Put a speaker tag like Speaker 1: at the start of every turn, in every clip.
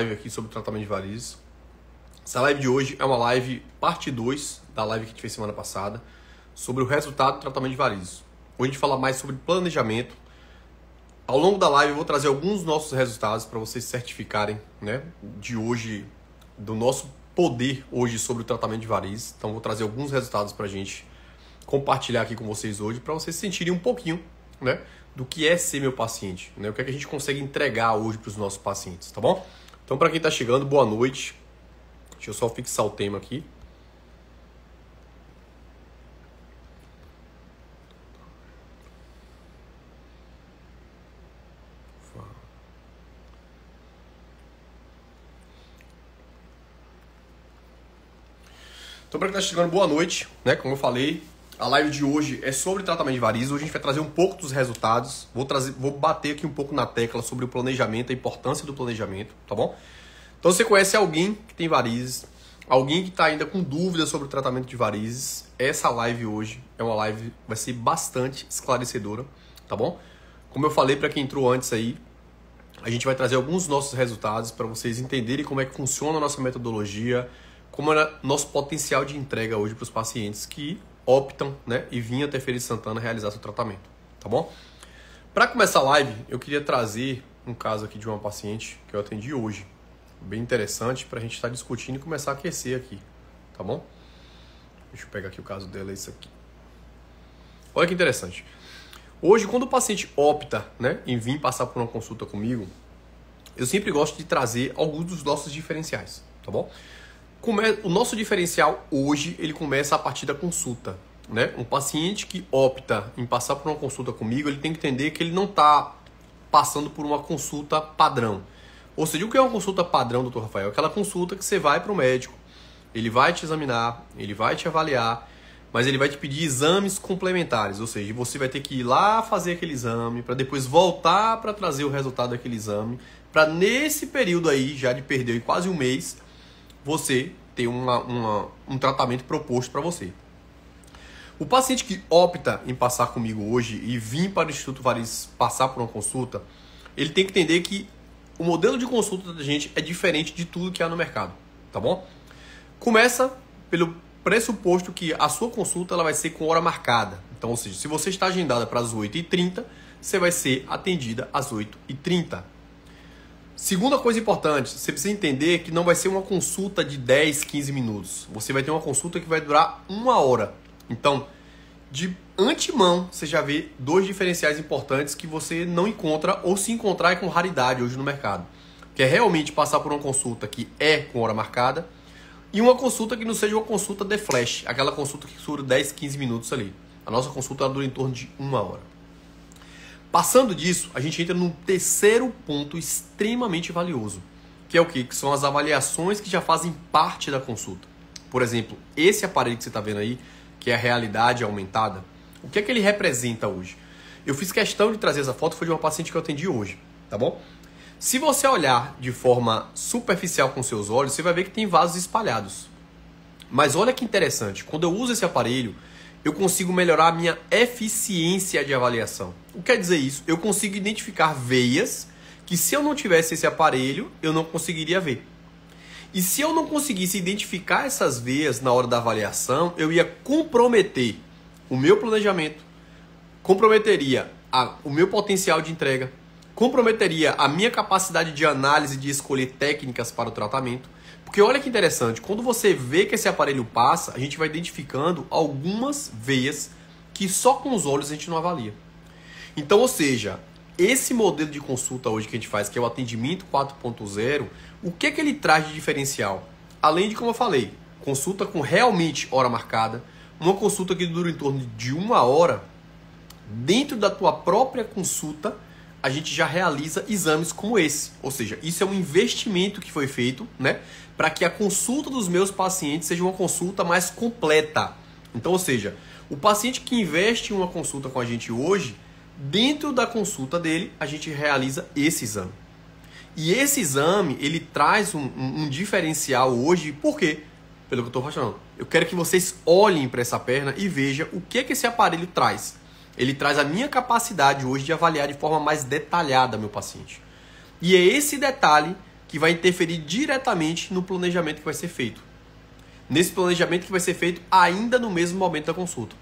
Speaker 1: live aqui sobre tratamento de varizes. Essa live de hoje é uma live parte 2 da live que a gente fez semana passada sobre o resultado do tratamento de varizes. Hoje a gente fala mais sobre planejamento. Ao longo da live eu vou trazer alguns nossos resultados para vocês certificarem, né, de hoje do nosso poder hoje sobre o tratamento de varizes. Então vou trazer alguns resultados para a gente compartilhar aqui com vocês hoje para vocês sentirem um pouquinho, né, do que é ser meu paciente, né? O que é que a gente consegue entregar hoje para os nossos pacientes, tá bom? Então, para quem está chegando, boa noite. Deixa eu só fixar o tema aqui. Então, para quem está chegando, boa noite. Né? Como eu falei, a live de hoje é sobre tratamento de varizes. Hoje a gente vai trazer um pouco dos resultados. Vou trazer, vou bater aqui um pouco na tecla sobre o planejamento, a importância do planejamento, tá bom? Então, você conhece alguém que tem varizes, alguém que está ainda com dúvidas sobre o tratamento de varizes, essa live hoje é uma live vai ser bastante esclarecedora, tá bom? Como eu falei para quem entrou antes aí, a gente vai trazer alguns nossos resultados para vocês entenderem como é que funciona a nossa metodologia, como é nosso potencial de entrega hoje para os pacientes que optam né, e vinha até Feira de Santana realizar seu tratamento, tá bom? Para começar a live, eu queria trazer um caso aqui de uma paciente que eu atendi hoje, bem interessante para a gente estar tá discutindo e começar a aquecer aqui, tá bom? Deixa eu pegar aqui o caso dela, é isso aqui. Olha que interessante. Hoje, quando o paciente opta né, em vir passar por uma consulta comigo, eu sempre gosto de trazer alguns dos nossos diferenciais, tá bom? Come... O nosso diferencial hoje ele começa a partir da consulta. Né? Um paciente que opta em passar por uma consulta comigo, ele tem que entender que ele não está passando por uma consulta padrão. Ou seja, o que é uma consulta padrão, doutor Rafael? É aquela consulta que você vai para o médico, ele vai te examinar, ele vai te avaliar, mas ele vai te pedir exames complementares, ou seja, você vai ter que ir lá fazer aquele exame para depois voltar para trazer o resultado daquele exame, para nesse período aí já de perder quase um mês, você ter uma, uma, um tratamento proposto para você. O paciente que opta em passar comigo hoje e vir para o Instituto Varis passar por uma consulta, ele tem que entender que o modelo de consulta da gente é diferente de tudo que há no mercado, tá bom? Começa pelo pressuposto que a sua consulta ela vai ser com hora marcada. Então, ou seja, se você está agendada para as 8h30, você vai ser atendida às 8h30. Segunda coisa importante, você precisa entender que não vai ser uma consulta de 10, 15 minutos. Você vai ter uma consulta que vai durar uma hora. Então, de antemão, você já vê dois diferenciais importantes que você não encontra ou se encontrar com raridade hoje no mercado. Que é realmente passar por uma consulta que é com hora marcada e uma consulta que não seja uma consulta de flash, aquela consulta que dura 10, 15 minutos ali. A nossa consulta dura em torno de uma hora. Passando disso, a gente entra num terceiro ponto extremamente valioso, que é o quê? que são as avaliações que já fazem parte da consulta. Por exemplo, esse aparelho que você está vendo aí, que é a realidade aumentada, o que é que ele representa hoje? Eu fiz questão de trazer essa foto, foi de uma paciente que eu atendi hoje, tá bom? Se você olhar de forma superficial com seus olhos, você vai ver que tem vasos espalhados. Mas olha que interessante, quando eu uso esse aparelho, eu consigo melhorar a minha eficiência de avaliação. O que quer dizer isso? Eu consigo identificar veias que se eu não tivesse esse aparelho, eu não conseguiria ver. E se eu não conseguisse identificar essas veias na hora da avaliação, eu ia comprometer o meu planejamento, comprometeria a, o meu potencial de entrega, comprometeria a minha capacidade de análise de escolher técnicas para o tratamento, porque olha que interessante, quando você vê que esse aparelho passa, a gente vai identificando algumas veias que só com os olhos a gente não avalia. Então, ou seja, esse modelo de consulta hoje que a gente faz, que é o atendimento 4.0, o que, é que ele traz de diferencial? Além de, como eu falei, consulta com realmente hora marcada, uma consulta que dura em torno de uma hora, dentro da tua própria consulta, a gente já realiza exames como esse. Ou seja, isso é um investimento que foi feito, né? para que a consulta dos meus pacientes seja uma consulta mais completa. Então, ou seja, o paciente que investe em uma consulta com a gente hoje, dentro da consulta dele, a gente realiza esse exame. E esse exame, ele traz um, um, um diferencial hoje, por quê? Pelo que eu estou falando. Eu quero que vocês olhem para essa perna e vejam o que, é que esse aparelho traz. Ele traz a minha capacidade hoje de avaliar de forma mais detalhada meu paciente. E é esse detalhe que vai interferir diretamente no planejamento que vai ser feito. Nesse planejamento que vai ser feito ainda no mesmo momento da consulta.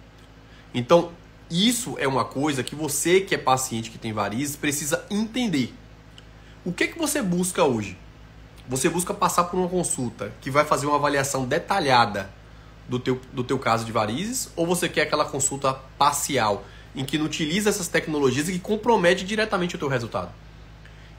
Speaker 1: Então, isso é uma coisa que você que é paciente que tem varizes precisa entender. O que, é que você busca hoje? Você busca passar por uma consulta que vai fazer uma avaliação detalhada do teu, do teu caso de varizes ou você quer aquela consulta parcial em que não utiliza essas tecnologias e que compromete diretamente o teu resultado?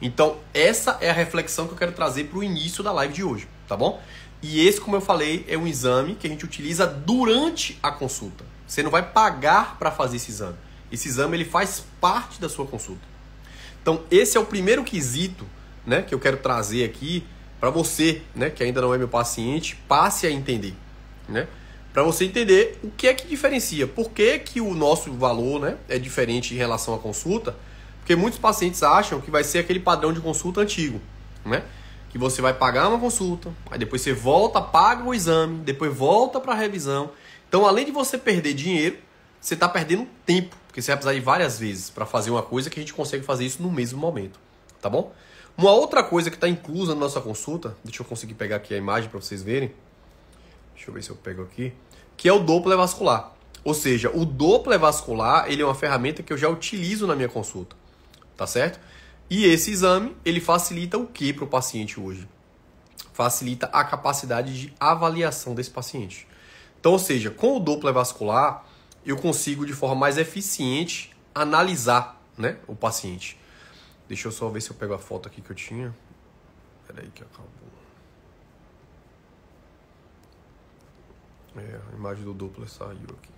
Speaker 1: Então, essa é a reflexão que eu quero trazer para o início da live de hoje, tá bom? E esse, como eu falei, é um exame que a gente utiliza durante a consulta. Você não vai pagar para fazer esse exame. Esse exame ele faz parte da sua consulta. Então, esse é o primeiro quesito, né, que eu quero trazer aqui para você, né, que ainda não é meu paciente, passe a entender, né? Para você entender o que é que diferencia, por que, que o nosso valor, né, é diferente em relação à consulta porque muitos pacientes acham que vai ser aquele padrão de consulta antigo, né? Que você vai pagar uma consulta, aí depois você volta, paga o exame, depois volta para a revisão. Então, além de você perder dinheiro, você está perdendo tempo, porque você vai precisar de várias vezes para fazer uma coisa que a gente consegue fazer isso no mesmo momento, tá bom? Uma outra coisa que está inclusa na nossa consulta, deixa eu conseguir pegar aqui a imagem para vocês verem, deixa eu ver se eu pego aqui, que é o Doppler vascular. Ou seja, o Doppler vascular ele é uma ferramenta que eu já utilizo na minha consulta tá certo? E esse exame, ele facilita o que para o paciente hoje? Facilita a capacidade de avaliação desse paciente. Então, ou seja, com o Doppler vascular, eu consigo de forma mais eficiente analisar né, o paciente. Deixa eu só ver se eu pego a foto aqui que eu tinha. Peraí que acabou. É, a imagem do Doppler saiu aqui.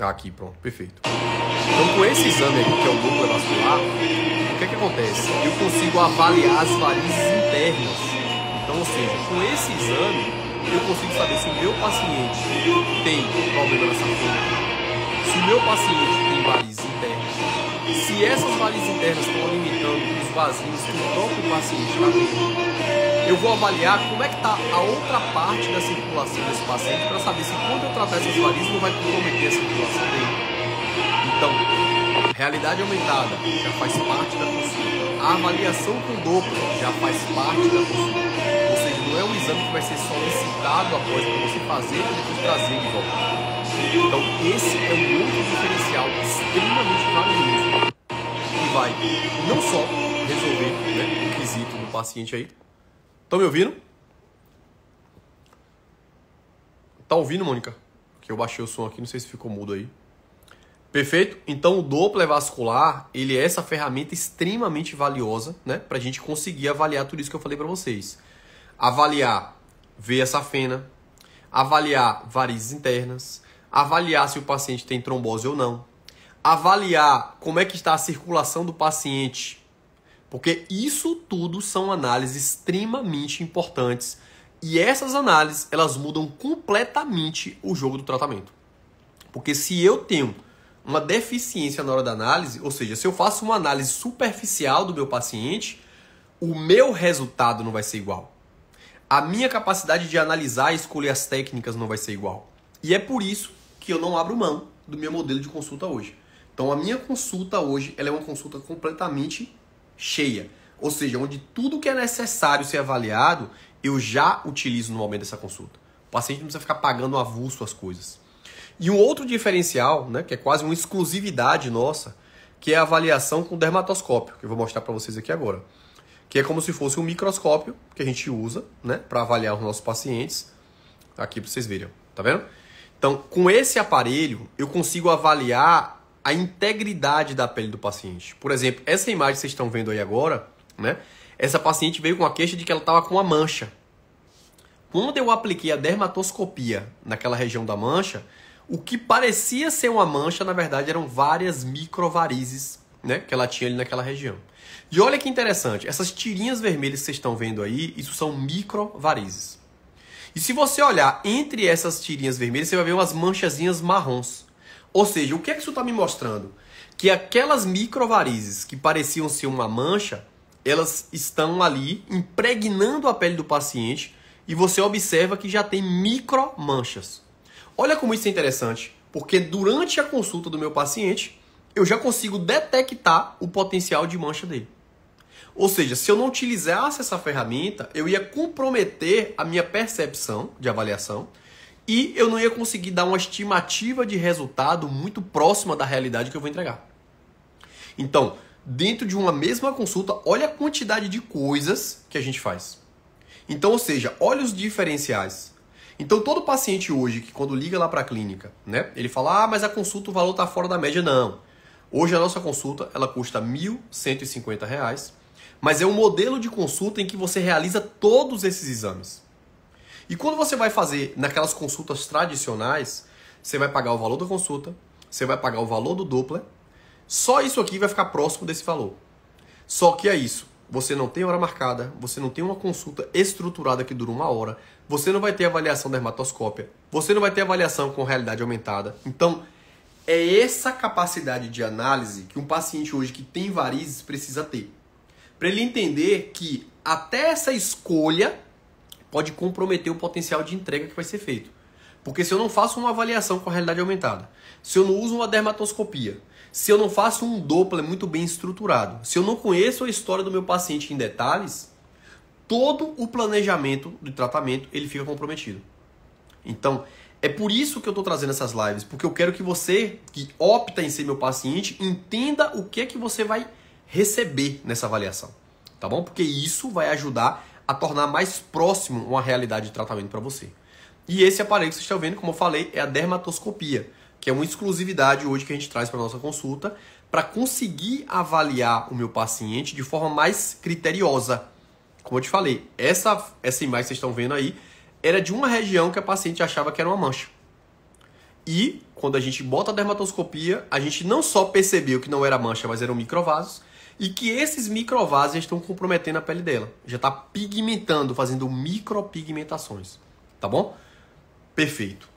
Speaker 1: Tá aqui, pronto, perfeito. Então, com esse exame aqui, que é o núcleo vascular, o que é que acontece? Eu consigo avaliar as varizes internas. Então, ou seja, com esse exame, eu consigo saber se o meu paciente tem problema nessa forma, se o meu paciente tem varizes internas, se essas varizes internas estão limitando os vasinhos que o próprio paciente está tendo eu vou avaliar como é que está a outra parte da circulação desse paciente para saber se quando eu tratar essas varizes não vai comprometer a circulação dele. Então, realidade aumentada já faz parte da consulta. A avaliação com dobro já faz parte da consulta. Ou seja, não é um exame que vai ser solicitado após para você fazer e depois trazer de volta. Então, esse é um outro diferencial extremamente valioso que vai não só resolver né, o quesito do paciente aí, Estão me ouvindo? Tá ouvindo, Mônica? Que eu baixei o som aqui, não sei se ficou mudo aí. Perfeito? Então o Doppler vascular, ele é essa ferramenta extremamente valiosa, né? Pra gente conseguir avaliar tudo isso que eu falei para vocês. Avaliar essa safena, avaliar varizes internas, avaliar se o paciente tem trombose ou não, avaliar como é que está a circulação do paciente porque isso tudo são análises extremamente importantes e essas análises elas mudam completamente o jogo do tratamento. Porque se eu tenho uma deficiência na hora da análise, ou seja, se eu faço uma análise superficial do meu paciente, o meu resultado não vai ser igual. A minha capacidade de analisar e escolher as técnicas não vai ser igual. E é por isso que eu não abro mão do meu modelo de consulta hoje. Então a minha consulta hoje ela é uma consulta completamente cheia. Ou seja, onde tudo que é necessário ser avaliado, eu já utilizo no momento dessa consulta. O paciente não precisa ficar pagando avulso as coisas. E um outro diferencial, né, que é quase uma exclusividade nossa, que é a avaliação com dermatoscópio, que eu vou mostrar para vocês aqui agora. Que é como se fosse um microscópio que a gente usa né, para avaliar os nossos pacientes. Aqui para vocês verem, tá vendo? Então, com esse aparelho, eu consigo avaliar a integridade da pele do paciente. Por exemplo, essa imagem que vocês estão vendo aí agora, né? Essa paciente veio com a queixa de que ela estava com uma mancha. Quando eu apliquei a dermatoscopia naquela região da mancha, o que parecia ser uma mancha, na verdade, eram várias microvarizes né, que ela tinha ali naquela região. E olha que interessante, essas tirinhas vermelhas que vocês estão vendo aí, isso são microvarizes. E se você olhar entre essas tirinhas vermelhas, você vai ver umas manchazinhas marrons. Ou seja, o que é que isso está me mostrando? Que aquelas microvarizes que pareciam ser uma mancha, elas estão ali impregnando a pele do paciente e você observa que já tem micro manchas. Olha como isso é interessante, porque durante a consulta do meu paciente, eu já consigo detectar o potencial de mancha dele. Ou seja, se eu não utilizasse essa ferramenta, eu ia comprometer a minha percepção de avaliação e eu não ia conseguir dar uma estimativa de resultado muito próxima da realidade que eu vou entregar. Então, dentro de uma mesma consulta, olha a quantidade de coisas que a gente faz. Então, ou seja, olha os diferenciais. Então, todo paciente hoje que quando liga lá para a clínica, né, ele fala: "Ah, mas a consulta o valor tá fora da média". Não. Hoje a nossa consulta, ela custa R$ 1.150, mas é um modelo de consulta em que você realiza todos esses exames. E quando você vai fazer naquelas consultas tradicionais, você vai pagar o valor da consulta, você vai pagar o valor do Doppler, só isso aqui vai ficar próximo desse valor. Só que é isso. Você não tem hora marcada, você não tem uma consulta estruturada que dura uma hora, você não vai ter avaliação dermatoscópia, você não vai ter avaliação com realidade aumentada. Então, é essa capacidade de análise que um paciente hoje que tem varizes precisa ter. Para ele entender que até essa escolha pode comprometer o potencial de entrega que vai ser feito. Porque se eu não faço uma avaliação com a realidade aumentada, se eu não uso uma dermatoscopia, se eu não faço um Doppler muito bem estruturado, se eu não conheço a história do meu paciente em detalhes, todo o planejamento do tratamento ele fica comprometido. Então, é por isso que eu estou trazendo essas lives, porque eu quero que você que opta em ser meu paciente entenda o que é que você vai receber nessa avaliação, tá bom? Porque isso vai ajudar a tornar mais próximo uma realidade de tratamento para você. E esse aparelho que vocês estão vendo, como eu falei, é a dermatoscopia, que é uma exclusividade hoje que a gente traz para nossa consulta, para conseguir avaliar o meu paciente de forma mais criteriosa. Como eu te falei, essa, essa imagem que vocês estão vendo aí era de uma região que a paciente achava que era uma mancha. E quando a gente bota a dermatoscopia, a gente não só percebeu que não era mancha, mas eram microvasos, e que esses microvasos estão comprometendo a pele dela. Já está pigmentando, fazendo micropigmentações. Tá bom? Perfeito.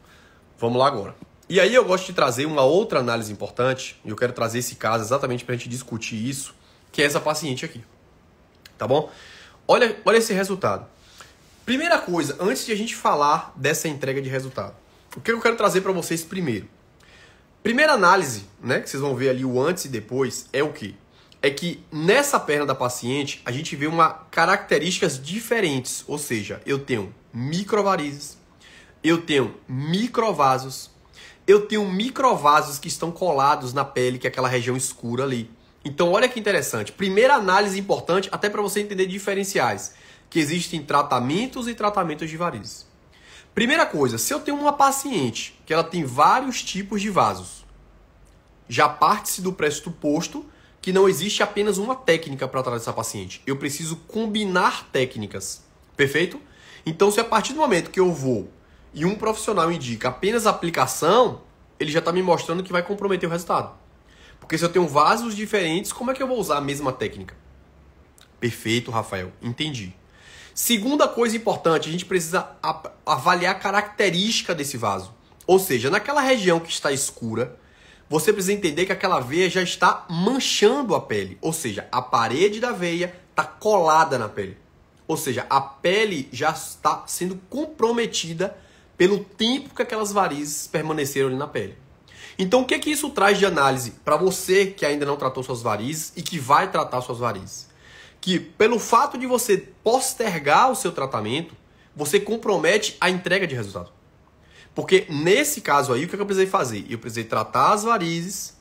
Speaker 1: Vamos lá agora. E aí eu gosto de trazer uma outra análise importante, e eu quero trazer esse caso exatamente para a gente discutir isso, que é essa paciente aqui. Tá bom? Olha, olha esse resultado. Primeira coisa, antes de a gente falar dessa entrega de resultado, o que eu quero trazer para vocês primeiro? Primeira análise, né, que vocês vão ver ali o antes e depois, é o que? é que nessa perna da paciente a gente vê uma características diferentes, ou seja, eu tenho microvarizes, eu tenho microvasos, eu tenho microvasos que estão colados na pele, que é aquela região escura ali. Então, olha que interessante. Primeira análise importante, até para você entender diferenciais, que existem tratamentos e tratamentos de varizes. Primeira coisa, se eu tenho uma paciente que ela tem vários tipos de vasos, já parte-se do pressuposto que não existe apenas uma técnica para tratar essa paciente. Eu preciso combinar técnicas. Perfeito? Então, se a partir do momento que eu vou e um profissional indica apenas aplicação, ele já está me mostrando que vai comprometer o resultado. Porque se eu tenho vasos diferentes, como é que eu vou usar a mesma técnica? Perfeito, Rafael. Entendi. Segunda coisa importante, a gente precisa avaliar a característica desse vaso. Ou seja, naquela região que está escura, você precisa entender que aquela veia já está manchando a pele, ou seja, a parede da veia está colada na pele. Ou seja, a pele já está sendo comprometida pelo tempo que aquelas varizes permaneceram ali na pele. Então, o que é que isso traz de análise para você que ainda não tratou suas varizes e que vai tratar suas varizes? Que pelo fato de você postergar o seu tratamento, você compromete a entrega de resultado. Porque nesse caso aí, o é que eu precisei fazer? Eu precisei tratar as varizes.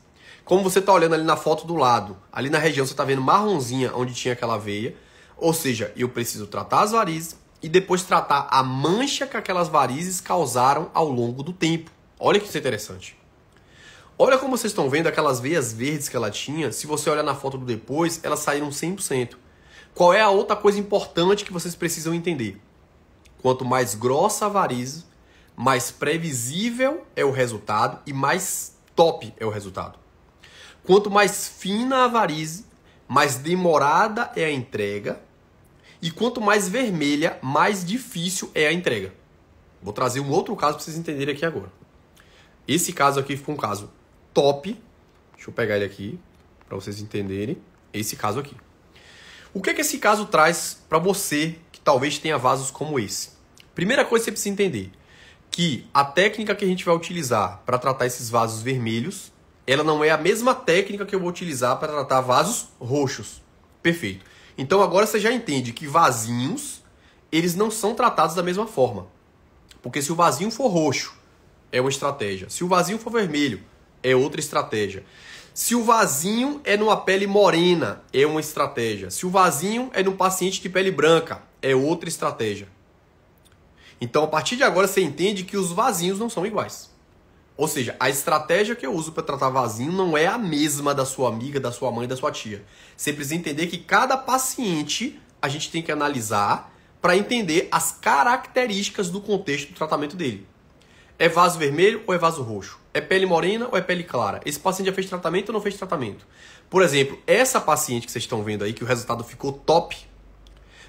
Speaker 1: Como você está olhando ali na foto do lado, ali na região você está vendo marronzinha onde tinha aquela veia. Ou seja, eu preciso tratar as varizes e depois tratar a mancha que aquelas varizes causaram ao longo do tempo. Olha que isso é interessante. Olha como vocês estão vendo aquelas veias verdes que ela tinha. Se você olhar na foto do depois, elas saíram 100%. Qual é a outra coisa importante que vocês precisam entender? Quanto mais grossa a varize, mais previsível é o resultado e mais top é o resultado. Quanto mais fina a varize, mais demorada é a entrega. E quanto mais vermelha, mais difícil é a entrega. Vou trazer um outro caso para vocês entenderem aqui agora. Esse caso aqui ficou um caso top. Deixa eu pegar ele aqui para vocês entenderem. Esse caso aqui. O que, é que esse caso traz para você que talvez tenha vasos como esse? Primeira coisa que você precisa entender que a técnica que a gente vai utilizar para tratar esses vasos vermelhos, ela não é a mesma técnica que eu vou utilizar para tratar vasos roxos. Perfeito. Então agora você já entende que vasinhos, eles não são tratados da mesma forma. Porque se o vasinho for roxo, é uma estratégia. Se o vasinho for vermelho, é outra estratégia. Se o vasinho é numa pele morena, é uma estratégia. Se o vasinho é num paciente de pele branca, é outra estratégia. Então, a partir de agora, você entende que os vasinhos não são iguais. Ou seja, a estratégia que eu uso para tratar vasinho não é a mesma da sua amiga, da sua mãe, da sua tia. Você precisa entender que cada paciente a gente tem que analisar para entender as características do contexto do tratamento dele. É vaso vermelho ou é vaso roxo? É pele morena ou é pele clara? Esse paciente já fez tratamento ou não fez tratamento? Por exemplo, essa paciente que vocês estão vendo aí, que o resultado ficou top,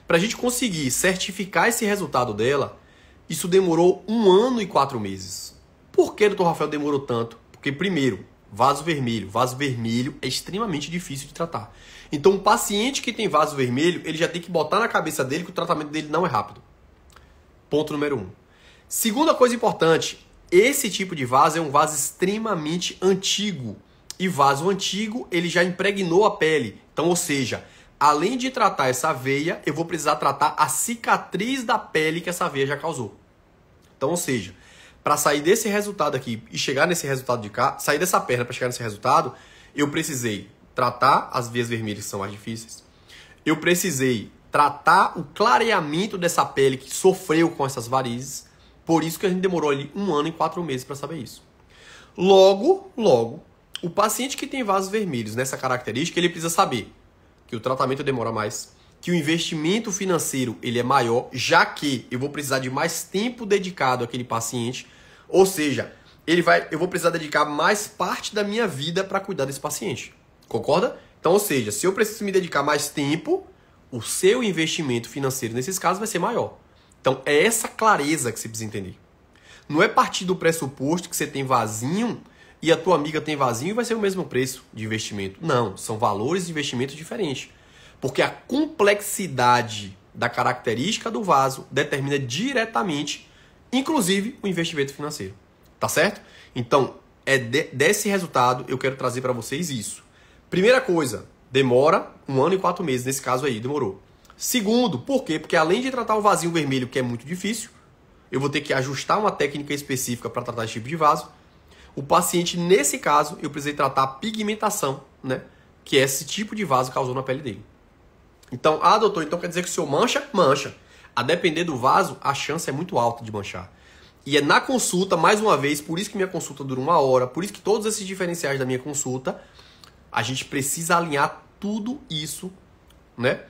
Speaker 1: para a gente conseguir certificar esse resultado dela, isso demorou um ano e quatro meses. Por que, doutor Rafael, demorou tanto? Porque, primeiro, vaso vermelho. Vaso vermelho é extremamente difícil de tratar. Então, um paciente que tem vaso vermelho, ele já tem que botar na cabeça dele que o tratamento dele não é rápido. Ponto número um. Segunda coisa importante: esse tipo de vaso é um vaso extremamente antigo. E vaso antigo, ele já impregnou a pele. Então, ou seja, além de tratar essa veia, eu vou precisar tratar a cicatriz da pele que essa veia já causou. Então, ou seja, para sair desse resultado aqui e chegar nesse resultado de cá, sair dessa perna para chegar nesse resultado, eu precisei tratar as veias vermelhas que são mais difíceis. Eu precisei tratar o clareamento dessa pele que sofreu com essas varizes. Por isso que a gente demorou ali um ano e quatro meses para saber isso. Logo, logo, o paciente que tem vasos vermelhos nessa característica, ele precisa saber que o tratamento demora mais, que o investimento financeiro ele é maior, já que eu vou precisar de mais tempo dedicado àquele paciente, ou seja, ele vai, eu vou precisar dedicar mais parte da minha vida para cuidar desse paciente. Concorda? Então, ou seja, se eu preciso me dedicar mais tempo, o seu investimento financeiro nesses casos vai ser maior. Então, é essa clareza que você precisa entender. Não é partir do pressuposto que você tem vazinho e a tua amiga tem vazio e vai ser o mesmo preço de investimento. Não, são valores de investimento diferentes. Porque a complexidade da característica do vaso determina diretamente, inclusive, o investimento financeiro. Tá certo? Então, é de, desse resultado eu quero trazer para vocês isso. Primeira coisa, demora um ano e quatro meses. Nesse caso aí, demorou. Segundo, por quê? Porque além de tratar o vasinho vermelho, que é muito difícil, eu vou ter que ajustar uma técnica específica para tratar esse tipo de vaso o paciente, nesse caso, eu precisei tratar a pigmentação, né? Que é esse tipo de vaso causou na pele dele. Então, ah, doutor, então quer dizer que o senhor mancha? Mancha. A depender do vaso, a chance é muito alta de manchar. E é na consulta, mais uma vez, por isso que minha consulta dura uma hora, por isso que todos esses diferenciais da minha consulta, a gente precisa alinhar tudo isso, né?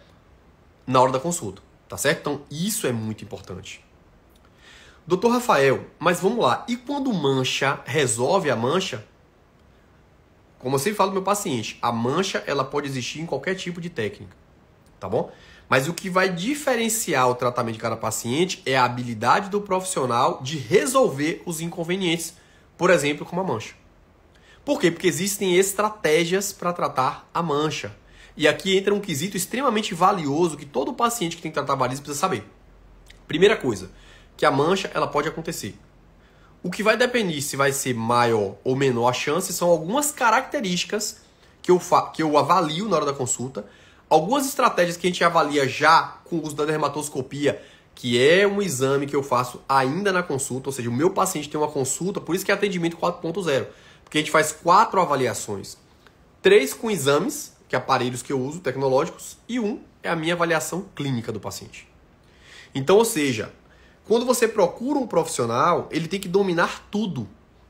Speaker 1: Na hora da consulta, tá certo? Então, isso é muito importante. Doutor Rafael, mas vamos lá. E quando mancha resolve a mancha? Como eu sempre falo do meu paciente, a mancha ela pode existir em qualquer tipo de técnica, tá bom? Mas o que vai diferenciar o tratamento de cada paciente é a habilidade do profissional de resolver os inconvenientes, por exemplo, como a mancha. Por quê? Porque existem estratégias para tratar a mancha. E aqui entra um quesito extremamente valioso que todo paciente que tem que tratar varizes precisa saber. Primeira coisa, que a mancha ela pode acontecer. O que vai depender se vai ser maior ou menor a chance são algumas características que eu, que eu avalio na hora da consulta, algumas estratégias que a gente avalia já com o uso da dermatoscopia, que é um exame que eu faço ainda na consulta, ou seja, o meu paciente tem uma consulta, por isso que é atendimento 4.0, porque a gente faz quatro avaliações, três com exames, que é aparelhos que eu uso, tecnológicos, e um é a minha avaliação clínica do paciente. Então, ou seja, quando você procura um profissional, ele tem que dominar tudo.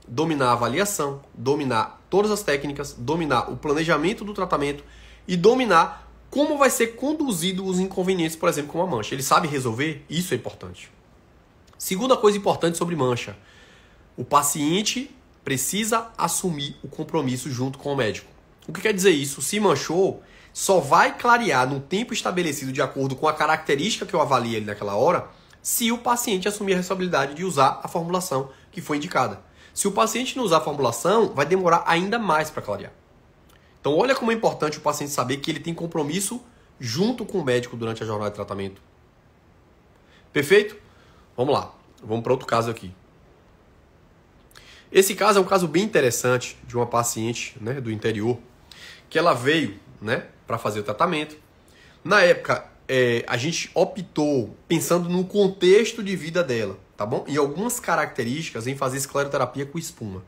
Speaker 1: Dominar a avaliação, dominar todas as técnicas, dominar o planejamento do tratamento e dominar como vai ser conduzido os inconvenientes, por exemplo, com uma mancha. Ele sabe resolver? Isso é importante. Segunda coisa importante sobre mancha. O paciente precisa assumir o compromisso junto com o médico. O que quer dizer isso? Se manchou, só vai clarear no tempo estabelecido de acordo com a característica que eu avaliei ali naquela hora se o paciente assumir a responsabilidade de usar a formulação que foi indicada. Se o paciente não usar a formulação, vai demorar ainda mais para clarear. Então, olha como é importante o paciente saber que ele tem compromisso junto com o médico durante a jornada de tratamento. Perfeito? Vamos lá. Vamos para outro caso aqui. Esse caso é um caso bem interessante de uma paciente né, do interior que ela veio né, para fazer o tratamento. Na época, é, a gente optou pensando no contexto de vida dela, tá bom? E algumas características em fazer escleroterapia com espuma.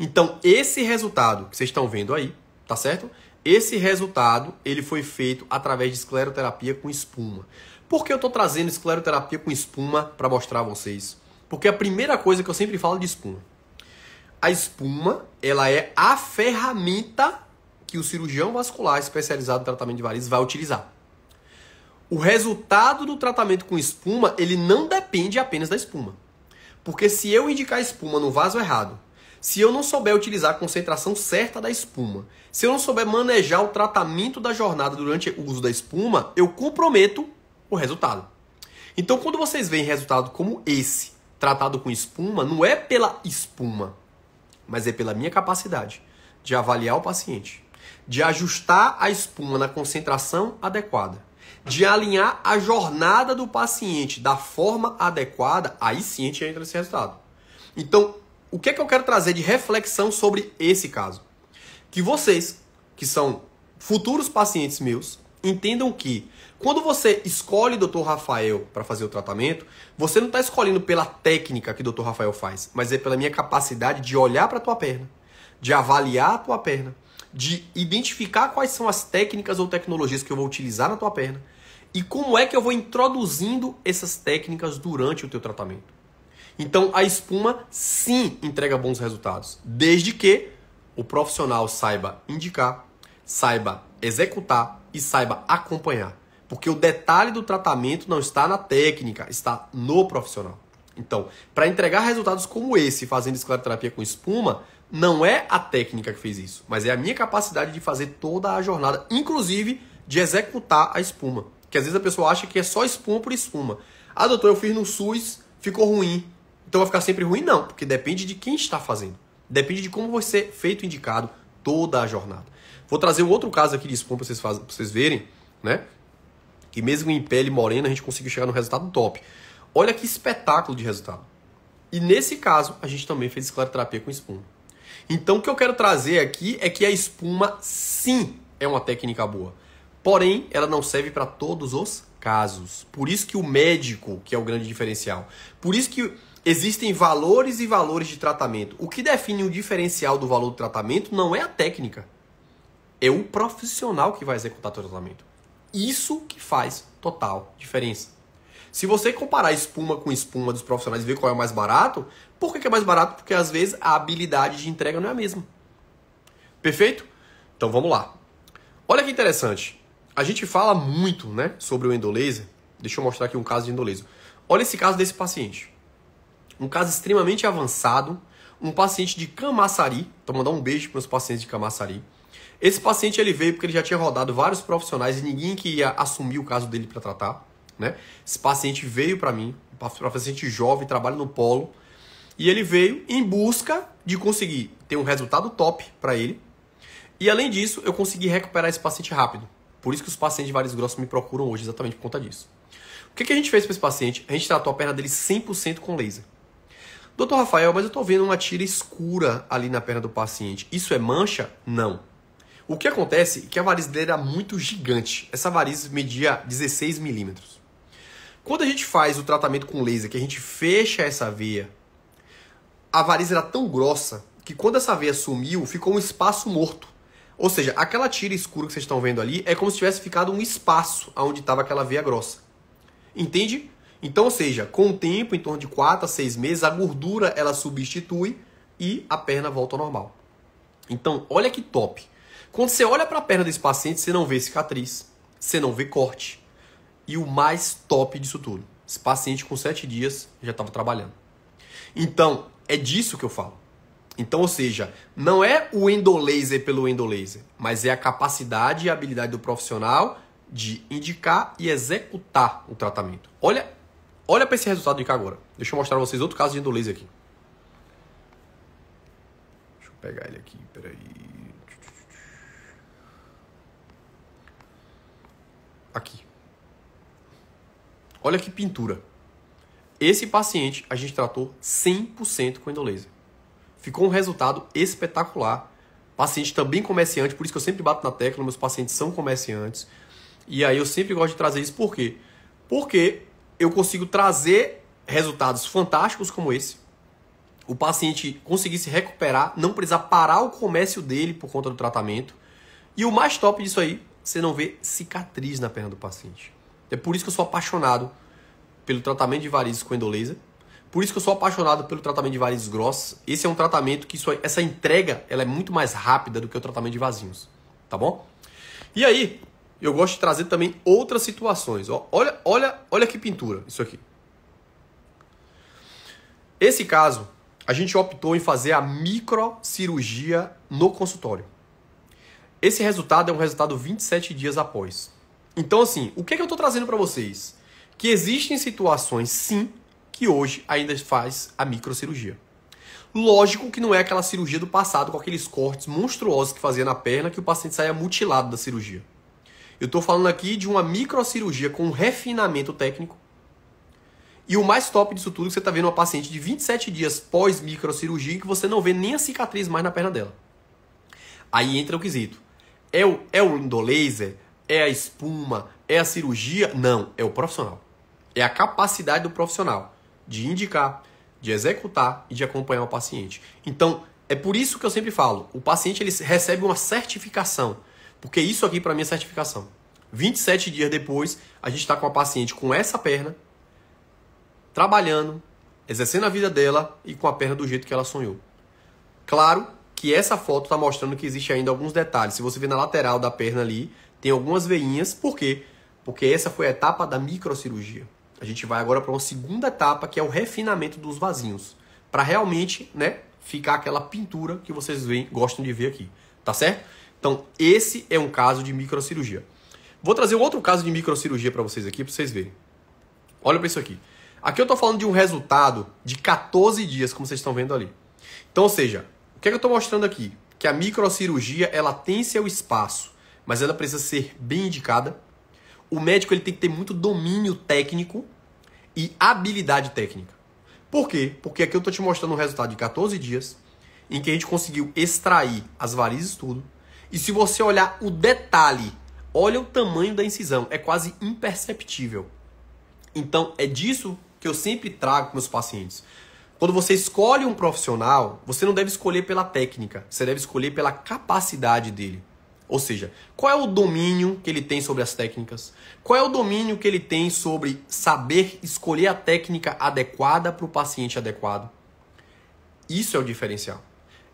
Speaker 1: Então, esse resultado que vocês estão vendo aí, tá certo? Esse resultado, ele foi feito através de escleroterapia com espuma. Por que eu estou trazendo escleroterapia com espuma para mostrar a vocês? Porque a primeira coisa que eu sempre falo de espuma. A espuma, ela é a ferramenta que o cirurgião vascular especializado no tratamento de varizes vai utilizar o resultado do tratamento com espuma, ele não depende apenas da espuma. Porque se eu indicar espuma no vaso errado, se eu não souber utilizar a concentração certa da espuma, se eu não souber manejar o tratamento da jornada durante o uso da espuma, eu comprometo o resultado. Então, quando vocês veem resultado como esse, tratado com espuma, não é pela espuma, mas é pela minha capacidade de avaliar o paciente, de ajustar a espuma na concentração adequada de alinhar a jornada do paciente da forma adequada, aí sim a gente entra nesse resultado. Então, o que é que eu quero trazer de reflexão sobre esse caso? Que vocês, que são futuros pacientes meus, entendam que quando você escolhe o Dr. Rafael para fazer o tratamento, você não está escolhendo pela técnica que o Dr. Rafael faz, mas é pela minha capacidade de olhar para a tua perna, de avaliar a tua perna, de identificar quais são as técnicas ou tecnologias que eu vou utilizar na tua perna, e como é que eu vou introduzindo essas técnicas durante o teu tratamento. Então a espuma sim entrega bons resultados, desde que o profissional saiba indicar, saiba executar e saiba acompanhar. Porque o detalhe do tratamento não está na técnica, está no profissional. Então, para entregar resultados como esse, fazendo escleroterapia com espuma, não é a técnica que fez isso, mas é a minha capacidade de fazer toda a jornada, inclusive de executar a espuma. Que às vezes a pessoa acha que é só espuma por espuma. Ah, doutor, eu fiz no SUS, ficou ruim. Então vai ficar sempre ruim? Não, porque depende de quem está fazendo. Depende de como vai ser feito indicado toda a jornada. Vou trazer um outro caso aqui de espuma para vocês, vocês verem, né? Que mesmo em pele morena a gente conseguiu chegar no resultado top. Olha que espetáculo de resultado. E nesse caso, a gente também fez escleroterapia com espuma. Então o que eu quero trazer aqui é que a espuma sim é uma técnica boa. Porém, ela não serve para todos os casos. Por isso que o médico que é o grande diferencial. Por isso que existem valores e valores de tratamento. O que define o diferencial do valor do tratamento não é a técnica. É o profissional que vai executar o tratamento. Isso que faz total diferença. Se você comparar espuma com espuma dos profissionais e ver qual é o mais barato, por que é mais barato? Porque às vezes a habilidade de entrega não é a mesma. Perfeito? Então vamos lá. Olha que interessante a gente fala muito né, sobre o endolaser. Deixa eu mostrar aqui um caso de endolaser. Olha esse caso desse paciente. Um caso extremamente avançado. Um paciente de Camaçari. Então, mandar um beijo para os pacientes de Camaçari. Esse paciente ele veio porque ele já tinha rodado vários profissionais e ninguém que ia assumir o caso dele para tratar. Né? Esse paciente veio para mim, um paciente jovem, trabalha no polo. E ele veio em busca de conseguir ter um resultado top para ele. E além disso, eu consegui recuperar esse paciente rápido. Por isso que os pacientes de varizes grossas me procuram hoje, exatamente por conta disso. O que, que a gente fez para esse paciente? A gente tratou a perna dele 100% com laser. Doutor Rafael, mas eu estou vendo uma tira escura ali na perna do paciente. Isso é mancha? Não. O que acontece é que a variz dele era muito gigante. Essa variz media 16 milímetros. Quando a gente faz o tratamento com laser, que a gente fecha essa veia, a variz era tão grossa que quando essa veia sumiu, ficou um espaço morto. Ou seja, aquela tira escura que vocês estão vendo ali é como se tivesse ficado um espaço onde estava aquela veia grossa. Entende? Então, ou seja, com o tempo, em torno de 4 a 6 meses, a gordura ela substitui e a perna volta ao normal. Então, olha que top. Quando você olha para a perna desse paciente, você não vê cicatriz, você não vê corte. E o mais top disso tudo, esse paciente com 7 dias já estava trabalhando. Então, é disso que eu falo. Então, ou seja, não é o endolaser pelo endolaser, mas é a capacidade e a habilidade do profissional de indicar e executar o tratamento. Olha, olha para esse resultado de cá agora. Deixa eu mostrar para vocês outro caso de endolaser aqui. Deixa eu pegar ele aqui, peraí. Aqui. Olha que pintura. Esse paciente a gente tratou 100% com endolaser ficou um resultado espetacular. Paciente também comerciante, por isso que eu sempre bato na tecla, meus pacientes são comerciantes. E aí eu sempre gosto de trazer isso, por quê? Porque eu consigo trazer resultados fantásticos como esse, o paciente conseguir se recuperar, não precisar parar o comércio dele por conta do tratamento. E o mais top disso aí, você não vê cicatriz na perna do paciente. É por isso que eu sou apaixonado pelo tratamento de varizes com endoleza, por isso que eu sou apaixonado pelo tratamento de varizes grossas. Esse é um tratamento que isso, essa entrega ela é muito mais rápida do que o tratamento de vasinhos, tá bom? E aí, eu gosto de trazer também outras situações. Ó, olha, olha, olha que pintura isso aqui. Esse caso, a gente optou em fazer a microcirurgia no consultório. Esse resultado é um resultado 27 dias após. Então, assim, o que, é que eu estou trazendo para vocês? Que existem situações, sim, que hoje ainda faz a microcirurgia. Lógico que não é aquela cirurgia do passado com aqueles cortes monstruosos que fazia na perna que o paciente saia mutilado da cirurgia. Eu estou falando aqui de uma microcirurgia com um refinamento técnico. E o mais top disso tudo é que você está vendo uma paciente de 27 dias pós microcirurgia que você não vê nem a cicatriz mais na perna dela. Aí entra o quesito. É o, é o indolaser? É a espuma? É a cirurgia? Não, é o profissional. É a capacidade do profissional de indicar, de executar e de acompanhar o paciente. Então, é por isso que eu sempre falo, o paciente ele recebe uma certificação, porque isso aqui para mim é certificação. 27 dias depois, a gente está com a paciente com essa perna, trabalhando, exercendo a vida dela e com a perna do jeito que ela sonhou. Claro que essa foto está mostrando que existe ainda alguns detalhes. Se você vê na lateral da perna ali, tem algumas veinhas. Por quê? Porque essa foi a etapa da microcirurgia. A gente vai agora para uma segunda etapa, que é o refinamento dos vasinhos, para realmente, né, ficar aquela pintura que vocês veem, gostam de ver aqui, tá certo? Então, esse é um caso de microcirurgia. Vou trazer outro caso de microcirurgia para vocês aqui, para vocês verem. Olha para isso aqui. Aqui eu estou falando de um resultado de 14 dias, como vocês estão vendo ali. Então, ou seja, o que, é que eu estou mostrando aqui? Que a microcirurgia, ela tem seu espaço, mas ela precisa ser bem indicada. O médico ele tem que ter muito domínio técnico e habilidade técnica. Por quê? Porque aqui eu estou te mostrando um resultado de 14 dias em que a gente conseguiu extrair as varizes tudo. E se você olhar o detalhe, olha o tamanho da incisão, é quase imperceptível. Então é disso que eu sempre trago para meus pacientes. Quando você escolhe um profissional, você não deve escolher pela técnica, você deve escolher pela capacidade dele. Ou seja, qual é o domínio que ele tem sobre as técnicas? Qual é o domínio que ele tem sobre saber escolher a técnica adequada para o paciente adequado? Isso é o diferencial.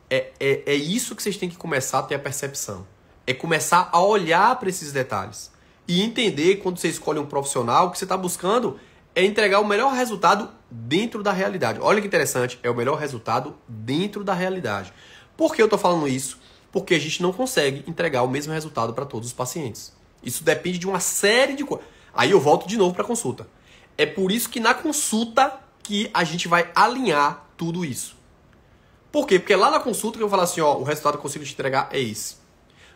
Speaker 1: É, é, é isso que vocês têm que começar a ter a percepção. É começar a olhar para esses detalhes. E entender quando você escolhe um profissional, o que você está buscando é entregar o melhor resultado dentro da realidade. Olha que interessante, é o melhor resultado dentro da realidade. Por que eu estou falando isso? porque a gente não consegue entregar o mesmo resultado para todos os pacientes. Isso depende de uma série de coisas. Aí eu volto de novo para a consulta. É por isso que na consulta que a gente vai alinhar tudo isso. Por quê? Porque lá na consulta que eu vou falar assim, ó, o resultado que eu consigo te entregar é esse.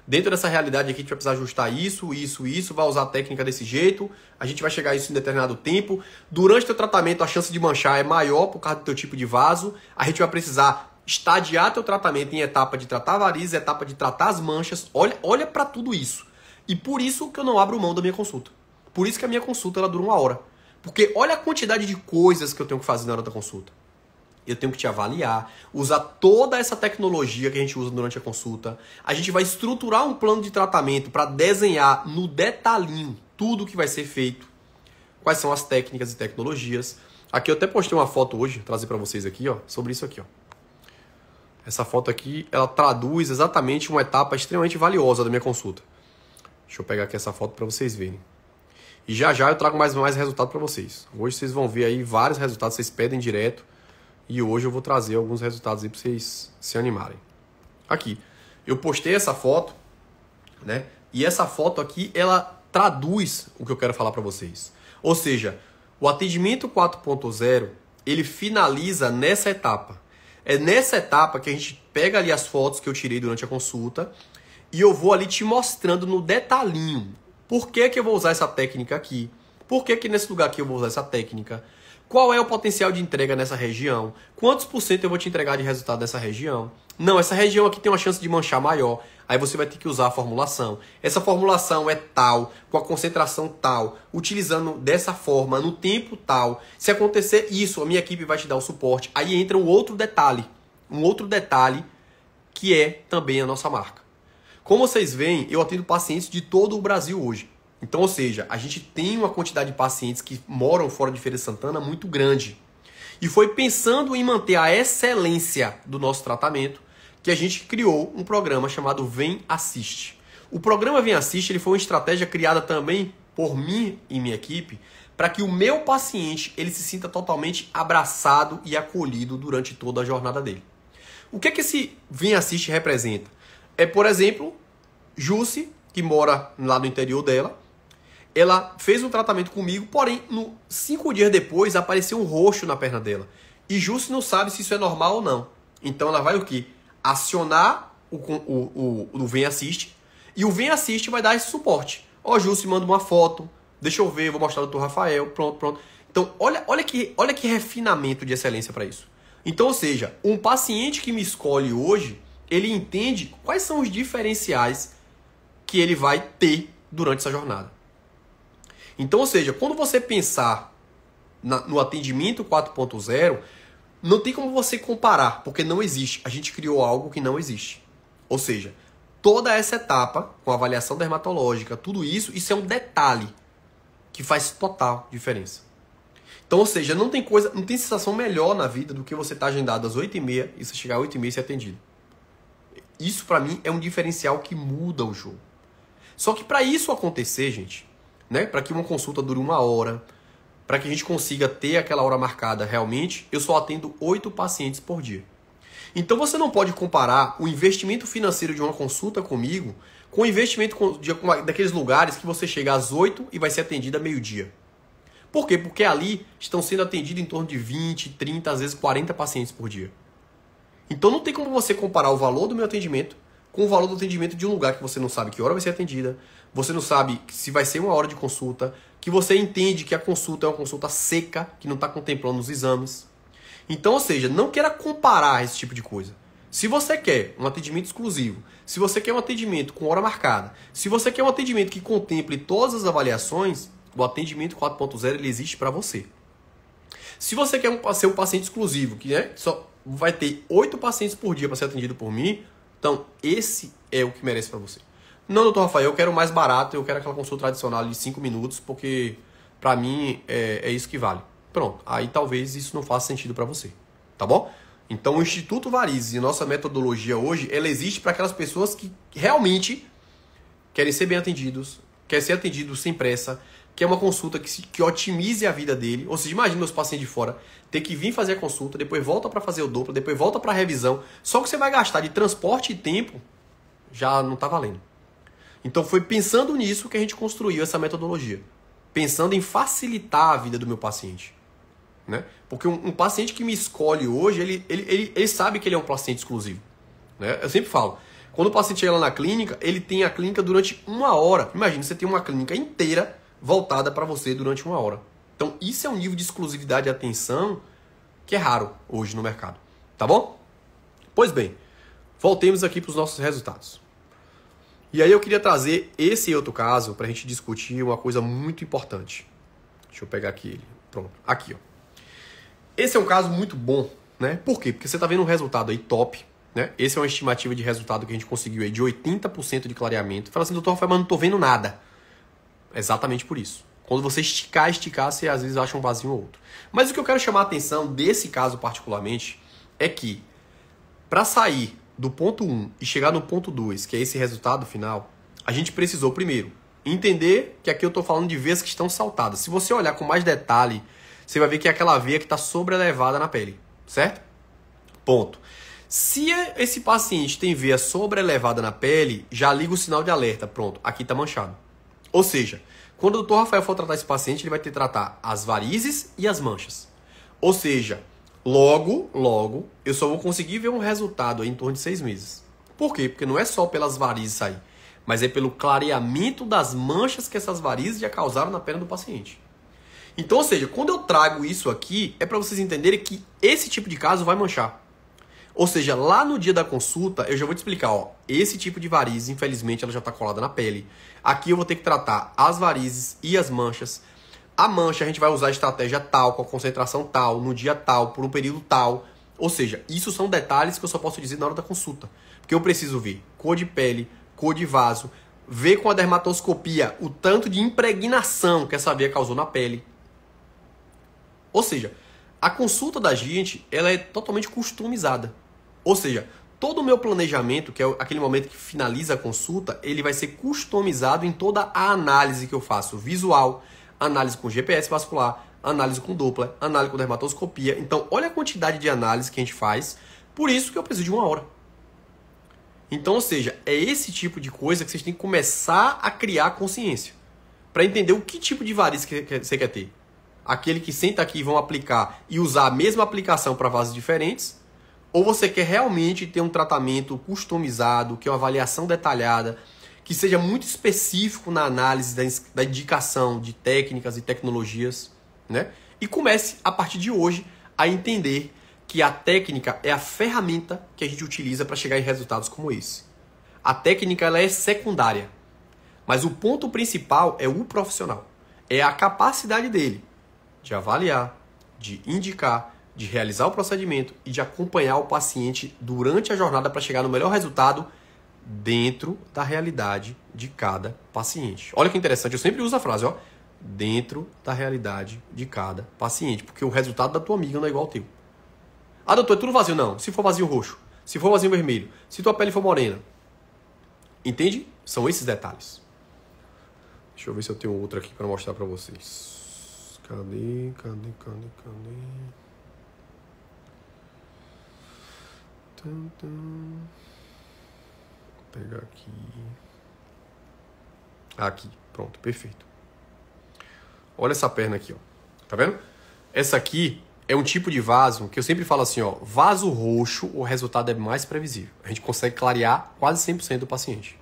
Speaker 1: Dentro dessa realidade aqui, a gente vai precisar ajustar isso, isso, isso, vai usar a técnica desse jeito, a gente vai chegar a isso em determinado tempo. Durante o teu tratamento, a chance de manchar é maior por causa do teu tipo de vaso. A gente vai precisar estadiar teu tratamento em etapa de tratar varizes, etapa de tratar as manchas. Olha, olha para tudo isso. E por isso que eu não abro mão da minha consulta. Por isso que a minha consulta ela dura uma hora. Porque olha a quantidade de coisas que eu tenho que fazer na hora da consulta. Eu tenho que te avaliar, usar toda essa tecnologia que a gente usa durante a consulta. A gente vai estruturar um plano de tratamento para desenhar no detalhinho tudo o que vai ser feito, quais são as técnicas e tecnologias. Aqui eu até postei uma foto hoje, trazer para vocês aqui, ó, sobre isso aqui, ó. Essa foto aqui, ela traduz exatamente uma etapa extremamente valiosa da minha consulta. Deixa eu pegar aqui essa foto para vocês verem. E já já eu trago mais mais resultado para vocês. Hoje vocês vão ver aí vários resultados, vocês pedem direto. E hoje eu vou trazer alguns resultados aí para vocês se animarem. Aqui, eu postei essa foto, né? E essa foto aqui, ela traduz o que eu quero falar para vocês. Ou seja, o atendimento 4.0, ele finaliza nessa etapa. É nessa etapa que a gente pega ali as fotos que eu tirei durante a consulta e eu vou ali te mostrando no detalhinho por que, que eu vou usar essa técnica aqui, por que, que nesse lugar aqui eu vou usar essa técnica, qual é o potencial de entrega nessa região? Quantos por cento eu vou te entregar de resultado dessa região? Não, essa região aqui tem uma chance de manchar maior. Aí você vai ter que usar a formulação. Essa formulação é tal, com a concentração tal, utilizando dessa forma, no tempo tal. Se acontecer isso, a minha equipe vai te dar o suporte. Aí entra um outro detalhe. Um outro detalhe que é também a nossa marca. Como vocês veem, eu atendo pacientes de todo o Brasil hoje. Então, ou seja, a gente tem uma quantidade de pacientes que moram fora de Feira de Santana muito grande. E foi pensando em manter a excelência do nosso tratamento que a gente criou um programa chamado Vem Assiste. O programa Vem Assiste ele foi uma estratégia criada também por mim e minha equipe para que o meu paciente ele se sinta totalmente abraçado e acolhido durante toda a jornada dele. O que é que esse Vem Assiste representa? É, por exemplo, Jusce, que mora lá no interior dela, ela fez um tratamento comigo, porém, no, cinco dias depois apareceu um roxo na perna dela. E justo não sabe se isso é normal ou não. Então ela vai o que? Acionar o, o, o, o Vem Assiste. E o Vem Assiste vai dar esse suporte. Ó, oh, Jussi, manda uma foto. Deixa eu ver, vou mostrar o doutor Rafael. Pronto, pronto. Então, olha, olha, que, olha que refinamento de excelência para isso. Então, ou seja, um paciente que me escolhe hoje, ele entende quais são os diferenciais que ele vai ter durante essa jornada. Então, ou seja, quando você pensar na, no atendimento 4.0, não tem como você comparar, porque não existe. A gente criou algo que não existe. Ou seja, toda essa etapa, com avaliação dermatológica, tudo isso, isso é um detalhe que faz total diferença. Então, ou seja, não tem coisa, não tem sensação melhor na vida do que você estar tá agendado às 8h30 e você chegar às 8h30 e ser atendido. Isso para mim é um diferencial que muda o jogo. Só que para isso acontecer, gente, né? Para que uma consulta dure uma hora, para que a gente consiga ter aquela hora marcada realmente, eu só atendo oito pacientes por dia. Então você não pode comparar o investimento financeiro de uma consulta comigo com o investimento de, daqueles lugares que você chega às 8 e vai ser atendida a meio-dia. Por quê? Porque ali estão sendo atendidos em torno de 20, 30, às vezes 40 pacientes por dia. Então não tem como você comparar o valor do meu atendimento com o valor do atendimento de um lugar que você não sabe que hora vai ser atendida, você não sabe se vai ser uma hora de consulta, que você entende que a consulta é uma consulta seca, que não está contemplando os exames. Então, ou seja, não queira comparar esse tipo de coisa. Se você quer um atendimento exclusivo, se você quer um atendimento com hora marcada, se você quer um atendimento que contemple todas as avaliações, o atendimento 4.0 ele existe para você. Se você quer um, ser um paciente exclusivo, que né, só vai ter oito pacientes por dia para ser atendido por mim, então esse é o que merece para você. Não, doutor Rafael, eu quero mais barato, eu quero aquela consulta tradicional de 5 minutos, porque para mim é, é isso que vale. Pronto, aí talvez isso não faça sentido para você, tá bom? Então, o Instituto Varizes e nossa metodologia hoje, ela existe para aquelas pessoas que realmente querem ser bem atendidos, querem ser atendidos sem pressa, quer é uma consulta que, se, que otimize a vida dele. Ou seja, imagina meus pacientes de fora ter que vir fazer a consulta, depois volta para fazer o duplo, depois volta para revisão. Só que você vai gastar de transporte e tempo, já não está valendo. Então foi pensando nisso que a gente construiu essa metodologia. Pensando em facilitar a vida do meu paciente. Né? Porque um, um paciente que me escolhe hoje, ele, ele, ele, ele, sabe que ele é um paciente exclusivo. Né? Eu sempre falo, quando o paciente chega lá na clínica, ele tem a clínica durante uma hora. Imagina, você tem uma clínica inteira voltada para você durante uma hora. Então, isso é um nível de exclusividade e atenção que é raro hoje no mercado. Tá bom? Pois bem, voltemos aqui para os nossos resultados. E aí eu queria trazer esse outro caso para a gente discutir uma coisa muito importante. Deixa eu pegar aqui ele. Pronto, aqui. Ó. Esse é um caso muito bom, né? Por quê? Porque você está vendo um resultado aí top. Né? Esse é uma estimativa de resultado que a gente conseguiu aí de 80% de clareamento. Fala assim, doutor Rafael, mas não estou vendo nada. Exatamente por isso. Quando você esticar, esticar, você às vezes acha um vazio ou outro. Mas o que eu quero chamar a atenção desse caso particularmente é que para sair do ponto 1 um e chegar no ponto 2, que é esse resultado final, a gente precisou primeiro entender que aqui eu estou falando de veias que estão saltadas. Se você olhar com mais detalhe, você vai ver que é aquela veia que está sobrelevada na pele, certo? Ponto. Se esse paciente tem veia sobrelevada na pele, já liga o sinal de alerta. Pronto, aqui está manchado. Ou seja, quando o Dr. Rafael for tratar esse paciente, ele vai ter que tratar as varizes e as manchas. Ou seja, Logo, logo, eu só vou conseguir ver um resultado em torno de seis meses. Por quê? Porque não é só pelas varizes sair, mas é pelo clareamento das manchas que essas varizes já causaram na perna do paciente. Então, ou seja, quando eu trago isso aqui, é para vocês entenderem que esse tipo de caso vai manchar. Ou seja, lá no dia da consulta, eu já vou te explicar, ó, esse tipo de variz, infelizmente, ela já está colada na pele. Aqui eu vou ter que tratar as varizes e as manchas a mancha a gente vai usar estratégia tal, com a concentração tal, no dia tal, por um período tal. Ou seja, isso são detalhes que eu só posso dizer na hora da consulta. Porque eu preciso ver cor de pele, cor de vaso, ver com a dermatoscopia o tanto de impregnação que essa veia causou na pele. Ou seja, a consulta da gente ela é totalmente customizada. Ou seja, todo o meu planejamento, que é aquele momento que finaliza a consulta, ele vai ser customizado em toda a análise que eu faço, visual, análise com GPS vascular, análise com dupla, análise com dermatoscopia. Então, olha a quantidade de análise que a gente faz. Por isso que eu preciso de uma hora. Então, ou seja, é esse tipo de coisa que vocês têm que começar a criar consciência. Para entender o que tipo de variz que você quer ter. Aquele que senta aqui e vão aplicar e usar a mesma aplicação para vasos diferentes. Ou você quer realmente ter um tratamento customizado, que é uma avaliação detalhada, que seja muito específico na análise da, da indicação de técnicas e tecnologias, né? E comece a partir de hoje a entender que a técnica é a ferramenta que a gente utiliza para chegar em resultados como esse. A técnica ela é secundária, mas o ponto principal é o profissional. É a capacidade dele de avaliar, de indicar, de realizar o procedimento e de acompanhar o paciente durante a jornada para chegar no melhor resultado dentro da realidade de cada paciente. Olha que interessante, eu sempre uso a frase, ó, dentro da realidade de cada paciente, porque o resultado da tua amiga não é igual ao teu. Ah, doutor, é tudo vazio? Não. Se for vazio roxo, se for vazio vermelho, se tua pele for morena. Entende? São esses detalhes. Deixa eu ver se eu tenho outra aqui para mostrar para vocês. Cadê, cadê, cadê, cadê? Tum, tum pegar aqui. Ah, aqui, pronto, perfeito. Olha essa perna aqui, ó. Tá vendo? Essa aqui é um tipo de vaso que eu sempre falo assim, ó, vaso roxo, o resultado é mais previsível. A gente consegue clarear quase 100% do paciente.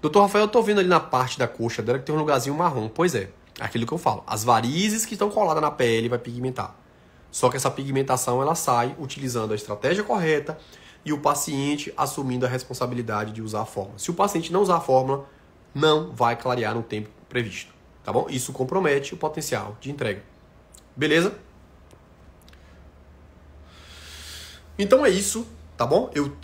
Speaker 1: Doutor Rafael, eu tô vendo ali na parte da coxa dela que tem um lugarzinho marrom. Pois é, aquilo que eu falo. As varizes que estão coladas na pele vai pigmentar. Só que essa pigmentação ela sai utilizando a estratégia correta, e o paciente assumindo a responsabilidade de usar a fórmula. Se o paciente não usar a fórmula, não vai clarear no tempo previsto, tá bom? Isso compromete o potencial de entrega. Beleza? Então é isso, tá bom? Eu,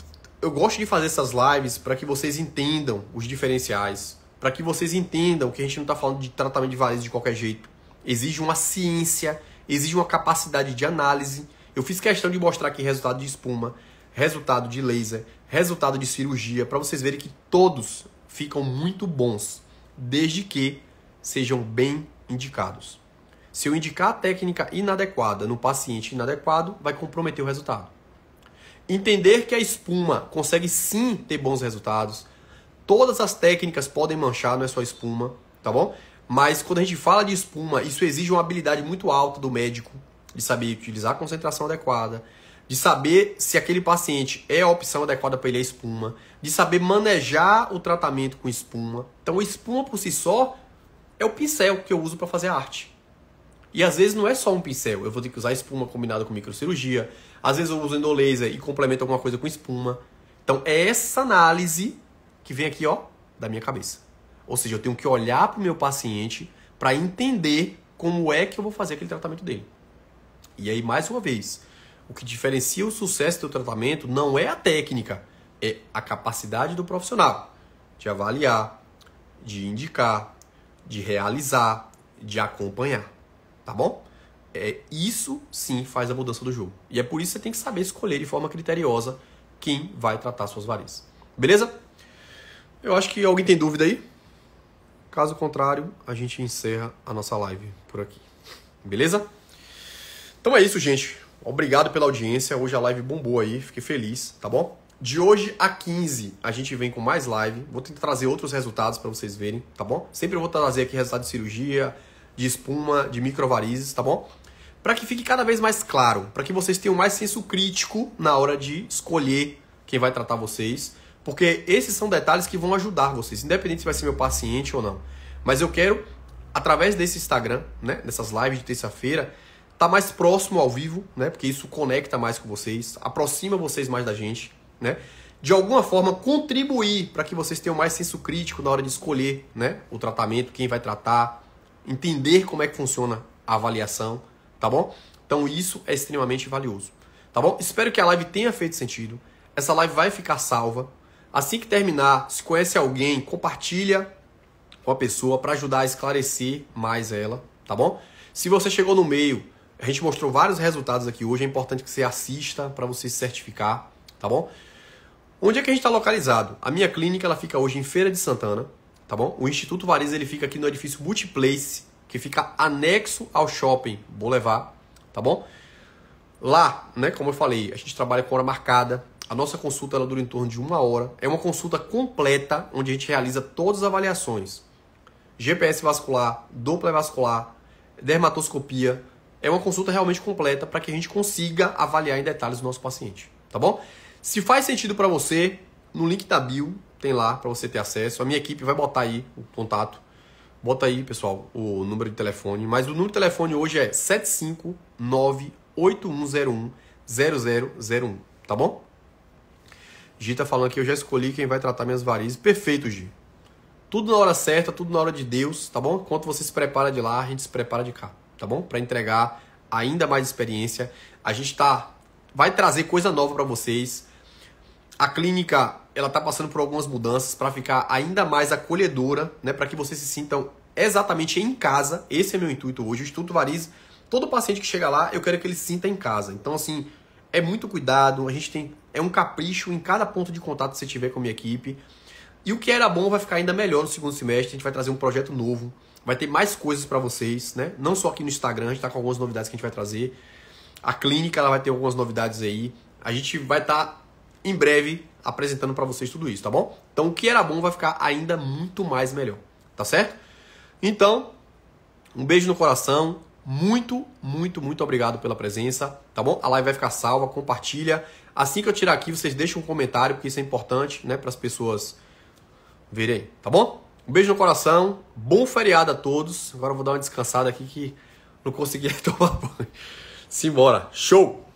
Speaker 1: eu gosto de fazer essas lives para que vocês entendam os diferenciais, para que vocês entendam que a gente não está falando de tratamento de varizes de qualquer jeito. Exige uma ciência, exige uma capacidade de análise. Eu fiz questão de mostrar aqui resultado de espuma, resultado de laser, resultado de cirurgia, para vocês verem que todos ficam muito bons, desde que sejam bem indicados. Se eu indicar a técnica inadequada no paciente inadequado, vai comprometer o resultado. Entender que a espuma consegue sim ter bons resultados. Todas as técnicas podem manchar, não é só espuma, tá bom? Mas quando a gente fala de espuma, isso exige uma habilidade muito alta do médico de saber utilizar a concentração adequada, de saber se aquele paciente é a opção adequada para ele a é espuma, de saber manejar o tratamento com espuma. Então, a espuma por si só é o pincel que eu uso para fazer arte. E às vezes não é só um pincel, eu vou ter que usar espuma combinada com microcirurgia, às vezes eu uso endolaser e complemento alguma coisa com espuma. Então, é essa análise que vem aqui, ó, da minha cabeça. Ou seja, eu tenho que olhar para o meu paciente para entender como é que eu vou fazer aquele tratamento dele. E aí, mais uma vez, o que diferencia o sucesso do tratamento não é a técnica, é a capacidade do profissional de avaliar, de indicar, de realizar, de acompanhar. Tá bom? É, isso sim faz a mudança do jogo. E é por isso que você tem que saber escolher de forma criteriosa quem vai tratar suas varizes. Beleza? Eu acho que alguém tem dúvida aí? Caso contrário, a gente encerra a nossa live por aqui. Beleza? Então é isso, gente. Obrigado pela audiência. Hoje a live bombou aí, fiquei feliz, tá bom? De hoje a 15, a gente vem com mais live. Vou tentar trazer outros resultados para vocês verem, tá bom? Sempre vou trazer aqui resultado de cirurgia, de espuma, de microvarizes, tá bom? Para que fique cada vez mais claro, para que vocês tenham mais senso crítico na hora de escolher quem vai tratar vocês, porque esses são detalhes que vão ajudar vocês, independente se vai ser meu paciente ou não. Mas eu quero, através desse Instagram, né, dessas lives de terça-feira, tá mais próximo ao vivo, né? Porque isso conecta mais com vocês, aproxima vocês mais da gente, né? De alguma forma contribuir para que vocês tenham mais senso crítico na hora de escolher, né? O tratamento, quem vai tratar, entender como é que funciona a avaliação, tá bom? Então isso é extremamente valioso, tá bom? Espero que a live tenha feito sentido. Essa live vai ficar salva. Assim que terminar, se conhece alguém, compartilha com a pessoa para ajudar a esclarecer mais ela, tá bom? Se você chegou no meio a gente mostrou vários resultados aqui hoje, é importante que você assista para você se certificar, tá bom? Onde é que a gente está localizado? A minha clínica ela fica hoje em Feira de Santana, tá bom? O Instituto Variz ele fica aqui no edifício Multiplace, que fica anexo ao shopping Boulevard, tá bom? Lá, né, como eu falei, a gente trabalha com hora marcada. A nossa consulta ela dura em torno de uma hora. É uma consulta completa, onde a gente realiza todas as avaliações: GPS vascular, dupla vascular, dermatoscopia, é uma consulta realmente completa para que a gente consiga avaliar em detalhes o nosso paciente, tá bom? Se faz sentido para você, no link da bio tem lá para você ter acesso. A minha equipe vai botar aí o contato. Bota aí, pessoal, o número de telefone. Mas o número de telefone hoje é 759-8101-0001, tá bom? Gi tá falando que eu já escolhi quem vai tratar minhas varizes. Perfeito, Gi. Tudo na hora certa, tudo na hora de Deus, tá bom? Enquanto você se prepara de lá, a gente se prepara de cá tá bom? Para entregar ainda mais experiência. A gente tá vai trazer coisa nova para vocês. A clínica, ela tá passando por algumas mudanças para ficar ainda mais acolhedora, né, para que vocês se sintam exatamente em casa. Esse é meu intuito hoje, o Instituto Variz. Todo paciente que chega lá, eu quero que ele se sinta em casa. Então assim, é muito cuidado, a gente tem é um capricho em cada ponto de contato que você tiver com a minha equipe. E o que era bom vai ficar ainda melhor no segundo semestre, a gente vai trazer um projeto novo Vai ter mais coisas para vocês, né? Não só aqui no Instagram, a gente tá com algumas novidades que a gente vai trazer. A clínica ela vai ter algumas novidades aí. A gente vai estar tá, em breve apresentando para vocês tudo isso, tá bom? Então o que era bom vai ficar ainda muito mais melhor, tá certo? Então, um beijo no coração. Muito, muito, muito obrigado pela presença, tá bom? A live vai ficar salva, compartilha. Assim que eu tirar aqui, vocês deixam um comentário, porque isso é importante, né, para as pessoas verem, tá bom? Um beijo no coração, bom feriado a todos. Agora eu vou dar uma descansada aqui que não consegui tomar banho. Simbora, show!